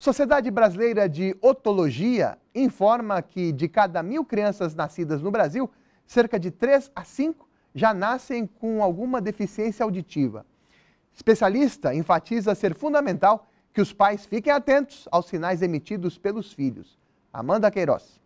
Sociedade Brasileira de Otologia informa que de cada mil crianças nascidas no Brasil, cerca de 3 a 5 já nascem com alguma deficiência auditiva. Especialista enfatiza ser fundamental que os pais fiquem atentos aos sinais emitidos pelos filhos. Amanda Queiroz.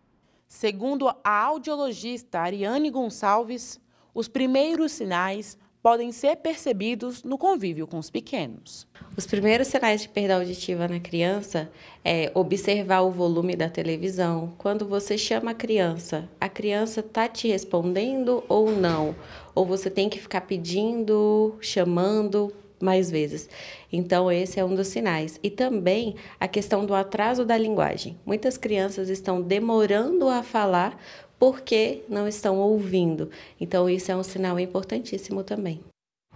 Segundo a audiologista Ariane Gonçalves, os primeiros sinais podem ser percebidos no convívio com os pequenos. Os primeiros sinais de perda auditiva na criança é observar o volume da televisão. Quando você chama a criança, a criança está te respondendo ou não? Ou você tem que ficar pedindo, chamando, mais vezes. Então, esse é um dos sinais. E também a questão do atraso da linguagem. Muitas crianças estão demorando a falar porque não estão ouvindo. Então, isso é um sinal importantíssimo também.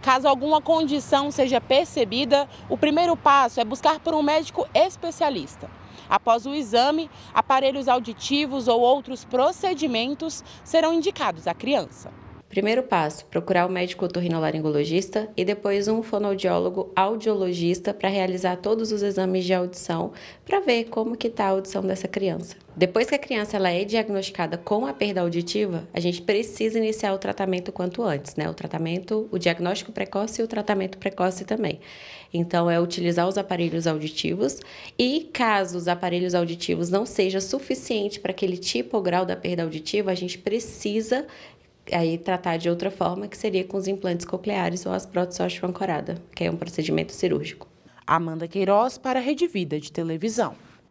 Caso alguma condição seja percebida, o primeiro passo é buscar por um médico especialista. Após o exame, aparelhos auditivos ou outros procedimentos serão indicados à criança. Primeiro passo: procurar o um médico otorrinolaringologista e depois um fonoaudiólogo audiologista para realizar todos os exames de audição para ver como que está a audição dessa criança. Depois que a criança ela é diagnosticada com a perda auditiva, a gente precisa iniciar o tratamento quanto antes, né? O tratamento, o diagnóstico precoce e o tratamento precoce também. Então é utilizar os aparelhos auditivos e caso os aparelhos auditivos não seja suficiente para aquele tipo ou grau da perda auditiva, a gente precisa aí tratar de outra forma, que seria com os implantes cocleares ou as próteses ancorada que é um procedimento cirúrgico. Amanda Queiroz para a Rede Vida de Televisão.